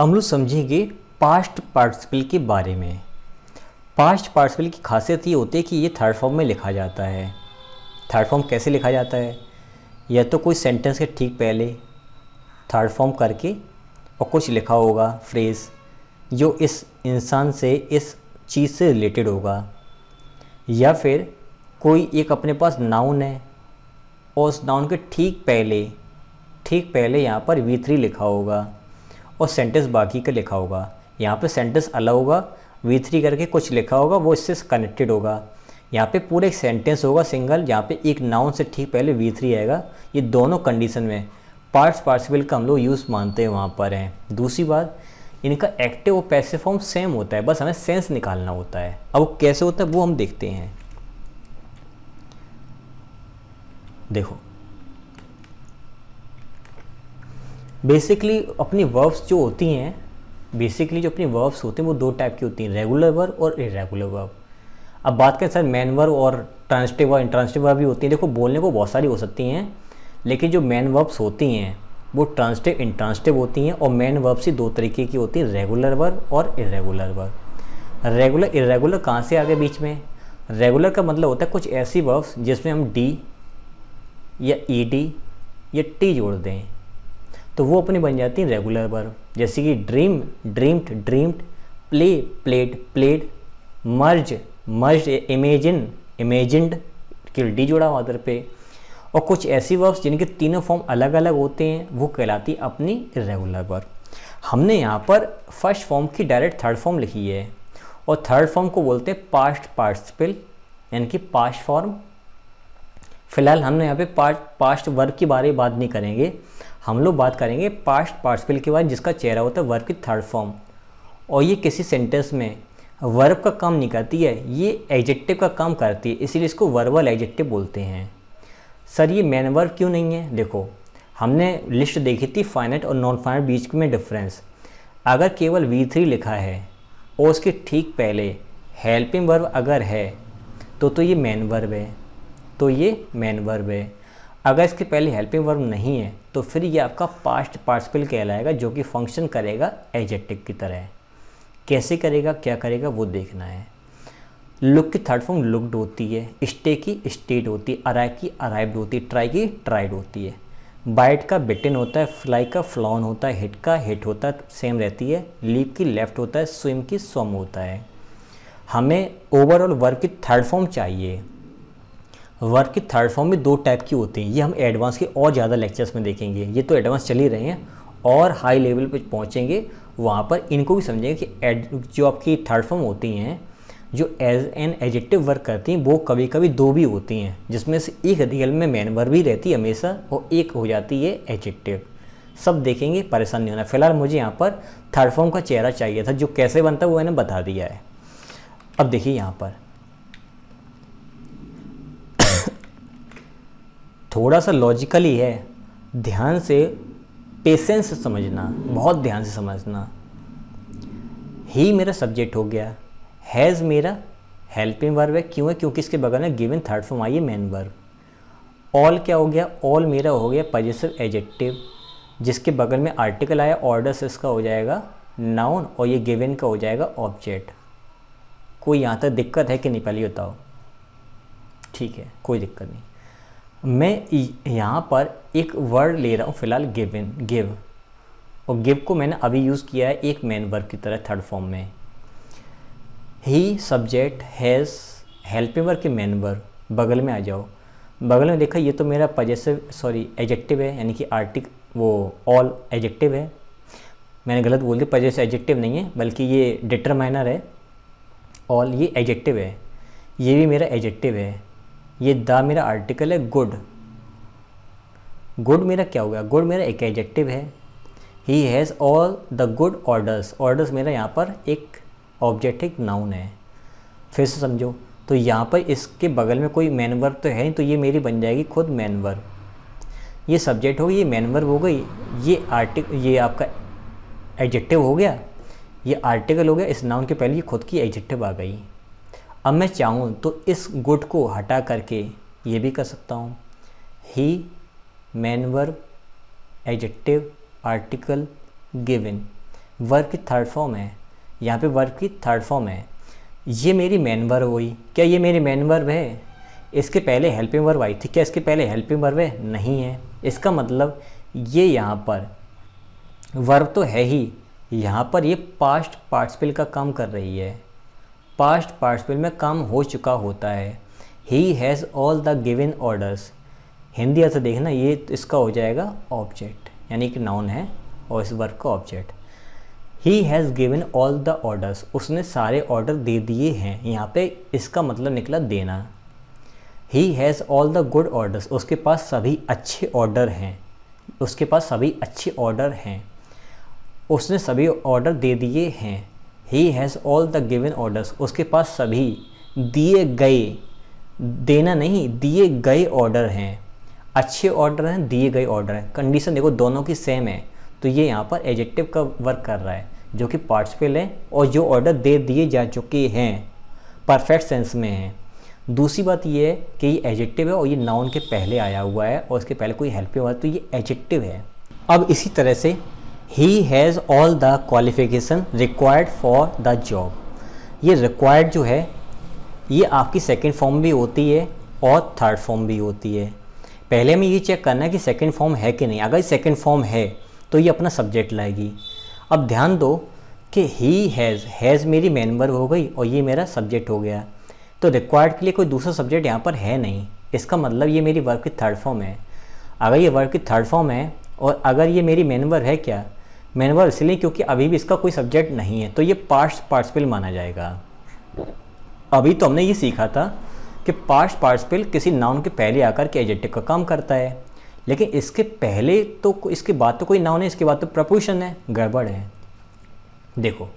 हम लोग समझेंगे पास्ट पार्टिसिपल के बारे में पास्ट पार्टिसिपल की खासियत ये होती है कि ये थर्ड फॉर्म में लिखा जाता है थर्ड फॉर्म कैसे लिखा जाता है या तो कोई सेंटेंस के ठीक पहले थर्ड फॉर्म करके और कुछ लिखा होगा फ्रेज जो इस इंसान से इस चीज़ से रिलेटेड होगा या फिर कोई एक अपने पास नाउन है और उस नाउन के ठीक पहले ठीक पहले यहाँ पर वी थ्री लिखा होगा और सेंटेंस बाकी का लिखा होगा यहाँ पे सेंटेंस अलग होगा वी थ्री करके कुछ लिखा होगा वो इससे कनेक्टेड होगा यहाँ पे पूरा एक सेंटेंस होगा सिंगल जहाँ पे एक नाउन से ठीक पहले वी थ्री आएगा ये दोनों कंडीशन में पार्ट्स पार्सिबल का हम लोग यूज़ मानते हैं वहाँ पर हैं दूसरी बात इनका एक्टिव और पैसे फॉर्म सेम होता है बस हमें सेंस निकालना होता है अब कैसे होता है वो हम देखते हैं देखो बेसिकली अपनी वर्ब्स जो होती हैं बेसिकली जो अपनी वर्ब्स होते हैं वो दो टाइप की होती हैं रेगुलर वर्ब और इरेगुलर वर्ब अब बात करें सर मैन वर्ब और ट्रांसटिव वर्ब इंट्रांसटिव वर्ब भी होती हैं देखो बोलने को बहुत सारी हो सकती हैं लेकिन जो मैन वर्ब्स होती हैं वो ट्रांसटिव इंट्रांसटिव होती हैं और मैन वर्ब्स ही दो तरीके की होती हैं रेगुलर वर्ब और इरेगुलर वर्ब रेगुलर इरेगुलर कहाँ से आ गए बीच में रेगुलर का मतलब होता है कुछ ऐसी वर्ब्स जिसमें हम डी या ई डी या टी जोड़ दें तो वो अपनी बन जाती है रेगुलर वर्ब जैसे कि dream dreamed dreamed play played played merge merge imagine imagined kill D जुड़ा हुआ अदर पे और कुछ ऐसी वर्ब्स जिनके तीनों फॉर्म अलग अलग होते हैं वो कहलाती अपनी रेगुलर वर्ब हमने यहाँ पर फर्स्ट फॉर्म की डायरेक्ट थर्ड फॉर्म लिखी है और थर्ड फॉर्म को बोलते हैं पास्ट पार्टिसिपल यानी कि पास्ट फॉर्म फिलहाल हमने यहाँ पे पास्ट पास्ट वर्ब के बारे में बात नहीं करेंगे हम लोग बात करेंगे पास्ट पार्टिसिपल के बाद जिसका चेहरा होता है वर्ब की थर्ड फॉर्म और ये किसी सेंटेंस में वर्ब का काम नहीं करती है ये एडजेक्टिव का काम करती है इसीलिए इसको वर्बल एडजेक्टिव बोलते हैं सर ये मैन वर्ब क्यों नहीं है देखो हमने लिस्ट देखी थी फाइनेट और नॉन फाइनेट बीच में डिफरेंस अगर केवल वी थ्री लिखा है और उसके ठीक पहले हेल्पिंग वर्ब अगर है तो तो ये मैन वर्ब है तो ये मैन वर्ब है अगर इसके पहले हेल्पिंग वर्ब नहीं है तो फिर ये आपका पास्ट पार्टिसिपल कहलाएगा जो कि फंक्शन करेगा एजेक्टिव की तरह कैसे करेगा क्या करेगा वो देखना है लुक की थर्ड फॉर्म लुकड होती है स्टे की स्टेड होती है अराइव की अराइव्ड होती है ट्राई की ट्राइड होती है बाइट का बिटन होता है फ्लाई का फ्लॉन होता है हिट का हिट होता है सेम रहती है लीप की लेफ्ट होता है स्विम की स्वम होता है हमें ओवरऑल वर्ब की थर्ड फॉर्म चाहिए वर्क की थर्ड फॉर्म में दो टाइप की होती हैं ये हम एडवांस के और ज़्यादा लेक्चर्स में देखेंगे ये तो एडवांस चल ही रहे हैं और हाई लेवल पे पहुँचेंगे वहाँ पर इनको भी समझेंगे कि एड जो आपकी थर्ड फॉर्म होती हैं जो एज एन एजेक्टिव वर्क करती हैं वो कभी कभी दो भी होती हैं जिसमें से एक रियल में मैन वर्क भी रहती है हमेशा और एक हो जाती है एजेक्टिव सब देखेंगे परेशान नहीं होना फिलहाल मुझे यहाँ पर थर्ड फॉर्म का चेहरा चाहिए था जो कैसे बनता है वो मैंने बता दिया है अब देखिए यहाँ पर थोड़ा सा लॉजिकली है ध्यान से पेशेंस से समझना बहुत ध्यान से समझना ही मेरा सब्जेक्ट हो गया हैज़ मेरा हेल्पिंग वर्ब है क्यों है क्योंकि इसके बगल में गिवन थर्ड फॉर्म आई है मेन वर्ब ऑल क्या हो गया ऑल मेरा हो गया पजेसिव एजेक्टिव जिसके बगल में आर्टिकल आया ऑर्डर से इसका हो जाएगा नाउन और ये गिवन का हो जाएगा ऑब्जेक्ट कोई यहाँ तक दिक्कत है कि नहीं पहले बताओ ठीक है कोई दिक्कत नहीं मैं यहाँ पर एक वर्ड ले रहा हूँ फिलहाल गिव इन गिव और गिव को मैंने अभी यूज़ किया है एक मेन वर्ग की तरह थर्ड फॉर्म में ही सब्जेक्ट हैज़ हेल्पिंग वर्ग के मेन वर्ग बगल में आ जाओ बगल में देखा ये तो मेरा पजेसिव सॉरी एजेक्टिव है यानी कि आर्टिक वो ऑल एजेक्टिव है मैंने गलत बोल दिया पजेस एजेक्टिव नहीं है बल्कि ये डिटरमाइनर है ऑल ये एजेक्टिव है ये भी मेरा एजेक्टिव है ये द मेरा आर्टिकल है गुड गुड मेरा क्या हुआ गुड मेरा एक एडजेक्टिव है he has all the good orders orders मेरा यहाँ पर एक ऑब्जेक्ट एक नाउन है फिर से समझो तो यहाँ पर इसके बगल में कोई मैनवर तो है नहीं तो ये मेरी बन जाएगी खुद मैनवर ये सब्जेक्ट हो गई ये मैनवर हो गई ये आर्टिक ये आपका एडजेक्टिव हो गया ये आर्टिकल हो गया इस नाउन के पहले ये खुद की एडजेक्टिव आ गई अब मैं चाहूँ तो इस गुट को हटा करके ये भी कर सकता हूँ ही main verb adjective article given work की थर्ड फॉर्म है यहाँ पे वर्क की थर्ड फॉर्म है ये मेरी मैन हुई क्या ये मेरी मैन है इसके पहले हेल्पिंग वर्ब आई थी क्या इसके पहले हेल्पिंग वर्ब है नहीं है इसका मतलब ये यहाँ पर वर्ब तो है ही यहाँ पर ये पास्ट पार्टिसिपल का काम कर रही है पास्ट पार्टिसिपल में काम हो चुका होता है he has all the given orders Hindi अर्थ देखना ये इसका हो जाएगा ऑब्जेक्ट यानी कि नाउन है और इस वर्क का object he has given all the orders उसने सारे ऑर्डर दे दिए हैं यहाँ पे इसका मतलब निकला देना he has all the good orders उसके पास सभी अच्छे ऑर्डर हैं उसके पास सभी अच्छे ऑर्डर हैं उसने सभी ऑर्डर दे दिए हैं he has all the given orders उसके पास सभी दिए गए देना नहीं दिए गए ऑर्डर हैं अच्छे ऑर्डर हैं दिए गए ऑर्डर हैं कंडीशन देखो दोनों की सेम है तो ये यहाँ पर एजेक्टिव का वर्क कर रहा है जो कि पार्ट्स पे लें और जो ऑर्डर दे दिए जा चुके हैं परफेक्ट सेंस में हैं दूसरी बात ये है कि ये एजेक्टिव है और ये नाउन के पहले आया हुआ है और इसके पहले कोई हेल्प हुआ है तो ये एजेक्टिव है अब इसी तरह से he has all the qualification required for the job ये रिक्वायर्ड जो है ये आपकी सेकेंड फॉर्म भी होती है और थर्ड फॉर्म भी होती है पहले हमें ये चेक करना है कि सेकेंड फॉर्म है कि नहीं अगर सेकेंड फॉर्म है तो ये अपना सब्जेक्ट लाएगी अब ध्यान दो कि ही हैज़ हैज़ मेरी मेन वर्ब हो गई और ये मेरा सब्जेक्ट हो गया तो रिक्वायर्ड के लिए कोई दूसरा सब्जेक्ट यहाँ पर है नहीं इसका मतलब ये मेरी वर्ब की थर्ड फॉर्म है अगर ये वर्ब की थर्ड फॉर्म है और अगर ये मेरी मेन वर्ब है क्या मैनवर इसलिए क्योंकि अभी भी इसका कोई सब्जेक्ट नहीं है तो ये पार्ट पार्टिसिपल माना जाएगा अभी तो हमने ये सीखा था कि पार्ट पार्टिसिपल किसी नाउन के पहले आकर के एजेंटिक का काम करता है लेकिन इसके पहले तो इसके बाद तो कोई नाउन है इसके बाद तो प्रपोशन है गड़बड़ है देखो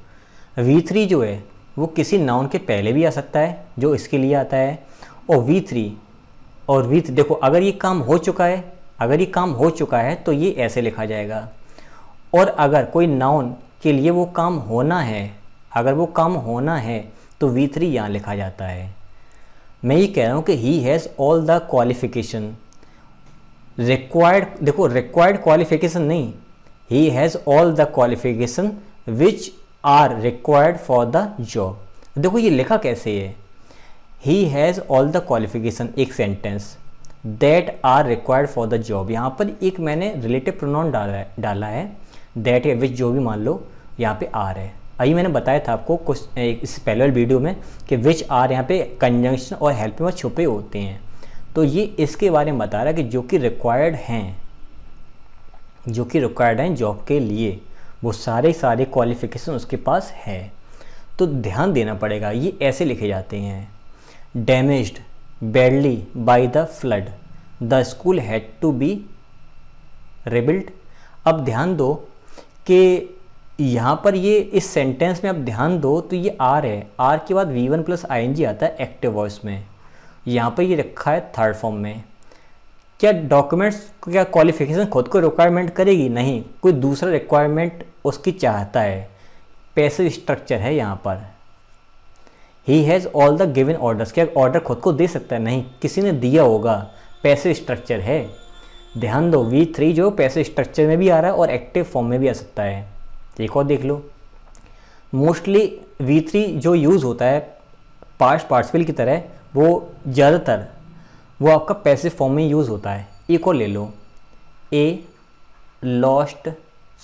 वी थ्री जो है वो किसी नाउन के पहले भी आ सकता है जो इसके लिए आता है और वी थ्री और वी देखो अगर ये काम हो चुका है अगर ये काम हो चुका है तो ये ऐसे लिखा जाएगा और अगर कोई नाउन के लिए वो काम होना है अगर वो काम होना है तो वी थ्री यहाँ लिखा जाता है मैं ये कह रहा हूँ कि he has all the qualification required देखो रिक्वायर्ड क्वालिफिकेशन नहीं he has all the qualification which are required for the job देखो ये लिखा कैसे है he has all the qualification एक sentence that are required for the job यहाँ पर एक मैंने रिलेटिव प्रोनाउन डाला है डाला है दैट या विच जो भी मान लो यहाँ पे आर है अभी मैंने बताया था आपको कुछ इस पहले वीडियो में कि विच आर यहाँ पे कंजंक्शन और हेल्प में छुपे होते हैं तो ये इसके बारे में बता रहा है कि जो कि रिक्वायर्ड हैं जो कि रिक्वायर्ड हैं जॉब के लिए वो सारे सारे क्वालिफिकेशन उसके पास है तो ध्यान देना पड़ेगा ये ऐसे लिखे जाते हैं damage badly by the flood the school had to be rebuilt अब ध्यान दो कि यहाँ पर ये इस सेंटेंस में आप ध्यान दो तो ये आर है आर के बाद V one plus I N G आता है एक्टिव वॉइस में यहाँ पर ये रखा है थर्ड फॉर्म में क्या डॉक्यूमेंट्स क्या क्वालिफिकेशन खुद को रिक्वायरमेंट करेगी नहीं कोई दूसरा रिक्वायरमेंट उसकी चाहता है पैसे स्ट्रक्चर है यहाँ पर he has all the given orders क्या ऑर्डर खुद को दे सकता है नहीं किसी ने दिया होगा पैसे स्ट्रक्चर है ध्यान दो वी थ्री जो पैसे स्ट्रक्चर में भी आ रहा है और एक्टिव फॉर्म में भी आ सकता है एक और देख लो मोस्टली वी थ्री जो यूज़ होता है पार्ट पार्टिसिपल की तरह वो ज़्यादातर वो आपका पैसे फॉर्म में यूज़ होता है एक और ले लो ए लॉस्ट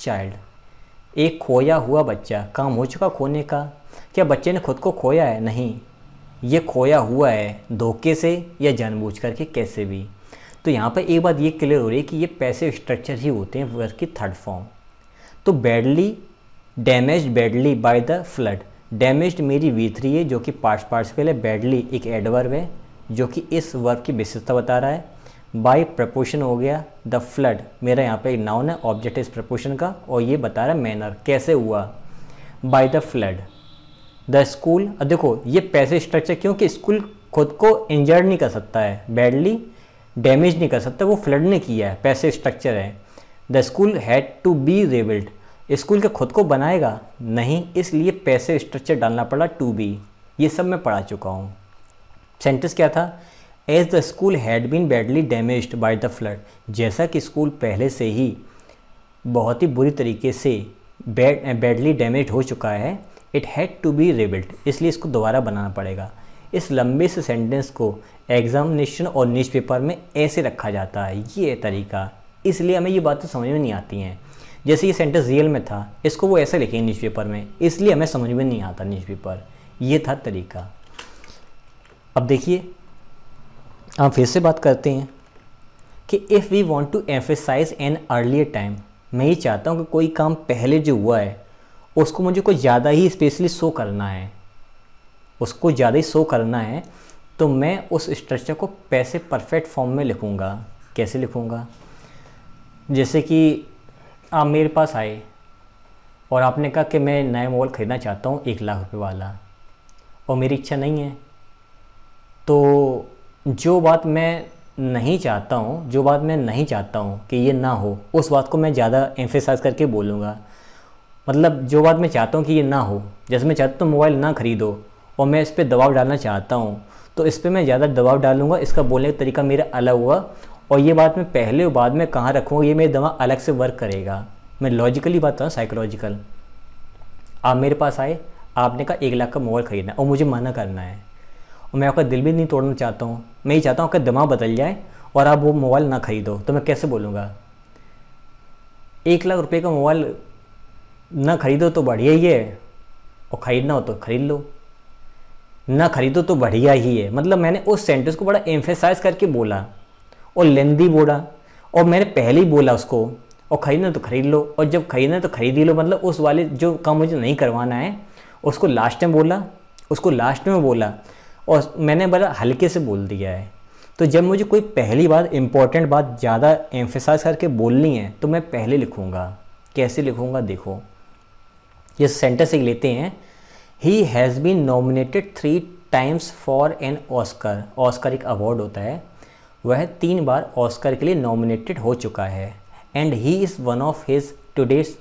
चाइल्ड एक खोया हुआ बच्चा काम हो चुका खोने का क्या बच्चे ने खुद को खोया है नहीं ये खोया हुआ है धोखे से या जानबूझ करके कैसे भी तो यहाँ पर एक बात ये क्लियर हो रही है कि ये पैसे स्ट्रक्चर ही होते हैं वर्क की थर्ड फॉर्म तो badly damage badly by the flood damage मेरी वी थ्री है जो कि पार्ट के लिए बैडली एक एडवर्ब है जो कि इस वर्क की विशेषता बता रहा है बाई प्रपोशन हो गया द फ्लड मेरा यहाँ पे एक नाउन है ऑब्जेक्ट है इस प्रपोशन का और ये बता रहा है मैनर कैसे हुआ by the flood the school देखो ये पैसे स्ट्रक्चर क्योंकि स्कूल खुद को इंजर्ड नहीं कर सकता है बैडली डैमेज नहीं कर सकता वो फ्लड ने किया है पैसे स्ट्रक्चर है the school had to be rebuild school के खुद को बनाएगा नहीं इसलिए पैसे स्ट्रक्चर डालना पड़ा टू बी ये सब मैं पढ़ा चुका हूँ सेंटेंस क्या था as the school had been badly damage by the flood जैसा कि स्कूल पहले से ही बहुत ही बुरी तरीके से बैडली डैमेज हो चुका है it had to be rebuilt इसलिए इसको दोबारा बनाना पड़ेगा इस लंबे से सेंटेंस को एग्जामिनेशन और न्यूज़पेपर में ऐसे रखा जाता है ये तरीका इसलिए हमें ये बातें समझ में नहीं आती हैं जैसे ये सेंटेंस रियल में था इसको वो ऐसे लिखे न्यूज़पेपर में इसलिए हमें समझ में नहीं आता न्यूज़पेपर ये था तरीका अब देखिए हम फिर से बात करते हैं कि if we want to emphasise an earlier time मैं ये चाहता हूँ कि कोई काम पहले जो हुआ है उसको मुझे कुछ ज़्यादा ही स्पेशली शो करना है उसको ज़्यादा ही शो करना है तो मैं उस स्ट्रक्चर को पैसे परफेक्ट फॉर्म में लिखूँगा कैसे लिखूँगा जैसे कि आप मेरे पास आए और आपने कहा कि मैं नया मोबाइल ख़रीदना चाहता हूँ एक लाख रुपये वाला और मेरी इच्छा नहीं है तो जो बात मैं नहीं चाहता हूँ जो बात मैं नहीं चाहता हूँ कि ये ना हो उस बात को मैं ज़्यादा एम्फेसाइज करके बोलूँगा मतलब जो बात मैं चाहता हूँ कि ये ना हो जैसे मैं चाहता हूँ मोबाइल तो ना ख़रीदो और मैं इस पर दबाव डालना चाहता हूँ तो इस पर मैं ज़्यादा दबाव डालूंगा इसका बोलने का तरीका मेरा अलग हुआ और ये बात मैं पहले और बाद में कहाँ रखूँगा ये मेरा दिमाग अलग से वर्क करेगा मैं लॉजिकली बात करूँ साइकोलॉजिकल आप मेरे पास आए आपने कहा एक लाख का मोबाइल ख़रीदना और मुझे मना करना है और मैं आपका दिल भी नहीं तोड़ना चाहता हूँ मैं ये चाहता हूँ आपका दिमाग बदल जाए और आप वो मोबाइल ना ख़रीदो तो मैं कैसे बोलूँगा एक लाख रुपये का मोबाइल ना ख़रीदो तो बढ़िया ही है और ख़रीदना हो तो ख़रीद लो ना खरीदो तो बढ़िया ही है मतलब मैंने उस सेंटेंस को बड़ा एम्फेसाइज करके बोला और लेंदी बोला और मैंने पहले ही बोला उसको और ख़रीदना तो ख़रीद लो और जब खरीदना तो ख़रीद ही लो मतलब उस वाले जो काम मुझे नहीं करवाना है उसको लास्ट में बोला उसको लास्ट में बोला और मैंने बड़ा हल्के से बोल दिया है तो जब मुझे कोई पहली बात इम्पॉर्टेंट बात ज़्यादा एम्फेसाइज करके बोलनी है तो मैं पहले लिखूँगा कैसे लिखूँगा देखो ये सेंटेंस एक लेते हैं he has been nominated three times for an Oscar Oscar एक अवार्ड होता है वह तीन बार ऑस्कर के लिए नॉमिनेटेड हो चुका है and he is one of his today's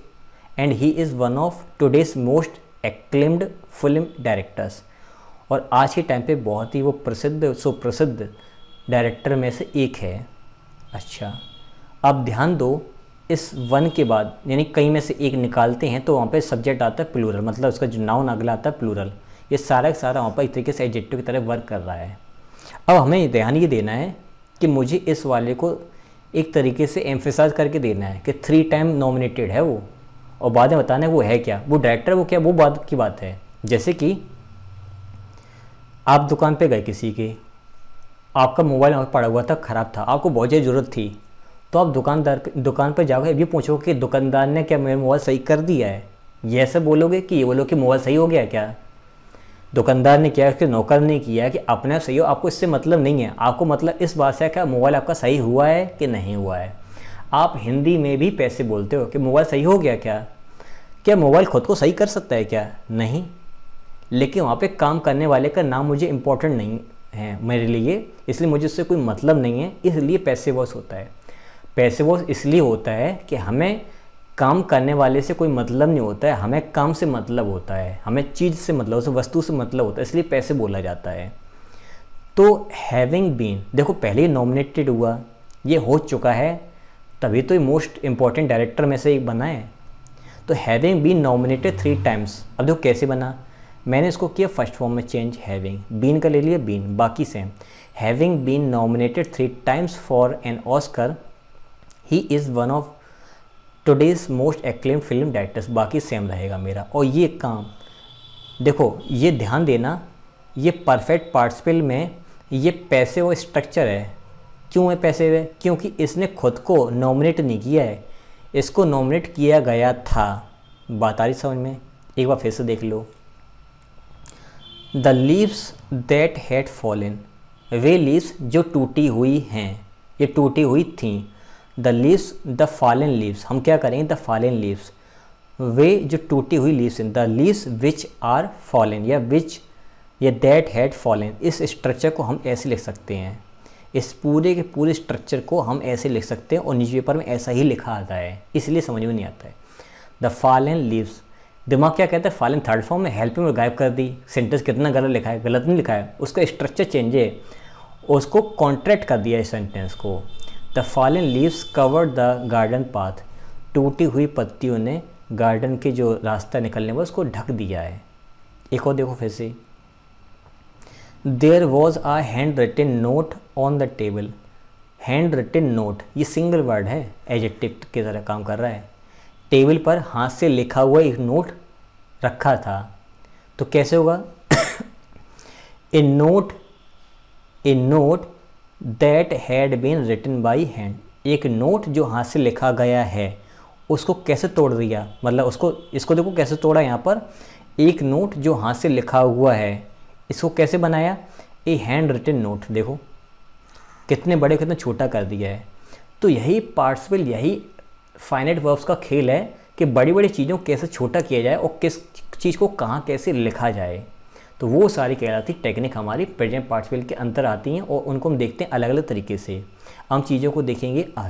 and he is one of today's most acclaimed film directors और आज के टाइम पे बहुत ही वो प्रसिद्ध सुप्रसिद्ध डायरेक्टर में से एक है अच्छा अब ध्यान दो इस वन के बाद यानी कई में से एक निकालते हैं तो वहाँ पे सब्जेक्ट आता है प्लूरल मतलब उसका जो नाउन अगला आता है प्लूरल ये सारा का सारा वहाँ पर एक तरीके से एडजेक्टिव की तरह वर्क कर रहा है अब हमें ध्यान ये देना है कि मुझे इस वाले को एक तरीके से एम्फेसाइज करके देना है कि थ्री टाइम नॉमिनेटेड है वो और बाद में बताना है वो है क्या वो डायरेक्टर वो क्या वो बाद की बात है जैसे कि आप दुकान पर गए किसी के आपका मोबाइल वहाँ पड़ा हुआ था ख़राब था आपको बहुत ज़्यादा ज़रूरत थी तो आप दुकानदार दुकान पर जाओगे ये पूछोगे कि दुकानदार ने क्या मेरा मोबाइल सही कर दिया है ये ऐसे बोलोगे कि ये बोलो कि मोबाइल सही हो गया क्या दुकानदार ने किया कि नौकर ने किया कि अपने आप सही हो आपको इससे मतलब नहीं है आपको मतलब इस बात से क्या मोबाइल आपका सही हुआ है कि नहीं हुआ है आप हिंदी में भी पैसे बोलते हो कि मोबाइल सही हो गया क्या क्या मोबाइल खुद को सही कर सकता है क्या नहीं लेकिन वहाँ पे काम करने वाले का नाम मुझे इम्पोर्टेंट नहीं है मेरे लिए इसलिए मुझे उससे कोई मतलब नहीं है इसलिए पैसे वॉस होता है पैसे वो इसलिए होता है कि हमें काम करने वाले से कोई मतलब नहीं होता है हमें काम से मतलब होता है हमें चीज़ से मतलब उसे वस्तु से मतलब होता है इसलिए पैसे बोला जाता है तो हैविंग बीन देखो पहले ही नॉमिनेटेड हुआ ये हो चुका है तभी तो मोस्ट इम्पॉर्टेंट डायरेक्टर में से एक बना है तो having been nominated three times अब देखो कैसे बना मैंने इसको किया फर्स्ट फॉर्म में चेंज हैविंग बीन का ले लिया बीन बाकी same having been nominated three times for an Oscar he is one of today's most acclaimed film directors बाकी सेम रहेगा मेरा और ये काम देखो ये ध्यान देना ये परफेक्ट पार्टिसिपल में ये पैसे और स्ट्रक्चर है क्यों है पैसे हुए क्योंकि इसने खुद को नॉमिनेट नहीं किया है इसको नॉमिनेट किया गया था बात आ रही समझ में एक बार फिर से देख लो the leaves that had fallen वे लीव्स जो टूटी हुई हैं ये टूटी हुई थी the leaves the fallen leaves हम क्या करेंगे द फॉलन लीव्स वे जो टूटी हुई leaves the leaves which are fallen या विच या दैट हैड फॉलन इस स्ट्रक्चर को हम ऐसे लिख सकते हैं इस पूरे के पूरे स्ट्रक्चर को हम ऐसे लिख सकते हैं और न्यूज़पेपर में ऐसा ही लिखा आता है इसलिए समझ में नहीं आता है द फॉलन लीव्स दिमाग क्या कहता है फॉलन थर्ड फॉर्म में हेल्पिंग में गायब कर दी सेंटेंस कितना गलत लिखा है गलत नहीं लिखा है उसका स्ट्रक्चर चेंज है उसको कॉन्ट्रैक्ट कर दिया इस सेंटेंस को the fallen leaves cover the garden path टूटी हुई पत्तियों ने गार्डन के जो रास्ता निकलने वो उसको ढक दिया है एक और देखो फिर से there was a hand written note on the table hand written note ये सिंगल वर्ड है एजेक्टिव की तरह काम कर रहा है टेबल पर हाथ से लिखा हुआ एक नोट रखा था तो कैसे होगा a note a note that had been written by hand एक नोट जो हाथ से लिखा गया है उसको कैसे तोड़ दिया मतलब उसको इसको देखो कैसे तोड़ा यहाँ पर एक नोट जो हाथ से लिखा हुआ है इसको कैसे बनाया ए हैंड रिटन नोट देखो कितने बड़े कितने छोटा कर दिया है तो यही पार्टसिपल यही फाइनेट वर्ब्स का खेल है कि बड़ी बड़ी चीज़ों कैसे छोटा किया जाए और किस चीज़ को कहाँ कैसे लिखा जाए तो वो सारी कहलाती टेक्निक हमारी प्रेजेंट पार्टिसिपल के अंतर आती हैं और उनको हम देखते हैं अलग अलग तरीके से हम चीज़ों को देखेंगे आगे